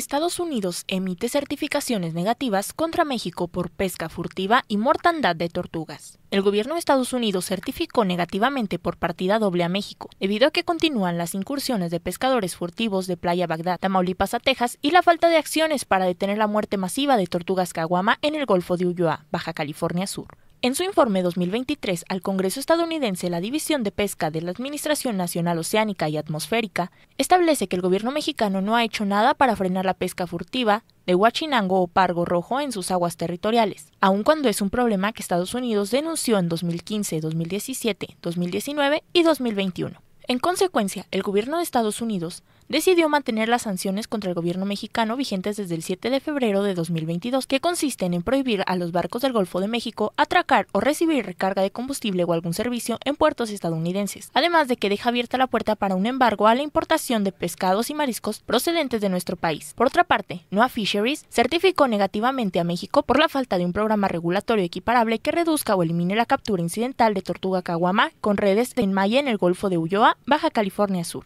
Estados Unidos emite certificaciones negativas contra México por pesca furtiva y mortandad de tortugas. El gobierno de Estados Unidos certificó negativamente por partida doble a México, debido a que continúan las incursiones de pescadores furtivos de Playa Bagdad, Tamaulipas a Texas y la falta de acciones para detener la muerte masiva de tortugas caguama en el Golfo de Ulloa, Baja California Sur. En su informe 2023 al Congreso estadounidense, la División de Pesca de la Administración Nacional Oceánica y Atmosférica establece que el gobierno mexicano no ha hecho nada para frenar la pesca furtiva de huachinango o pargo rojo en sus aguas territoriales, aun cuando es un problema que Estados Unidos denunció en 2015, 2017, 2019 y 2021. En consecuencia, el gobierno de Estados Unidos decidió mantener las sanciones contra el gobierno mexicano vigentes desde el 7 de febrero de 2022, que consisten en prohibir a los barcos del Golfo de México atracar o recibir recarga de combustible o algún servicio en puertos estadounidenses, además de que deja abierta la puerta para un embargo a la importación de pescados y mariscos procedentes de nuestro país. Por otra parte, NOAA Fisheries certificó negativamente a México por la falta de un programa regulatorio equiparable que reduzca o elimine la captura incidental de tortuga caguama con redes de enmaye en el Golfo de Ulloa Baja California Sur.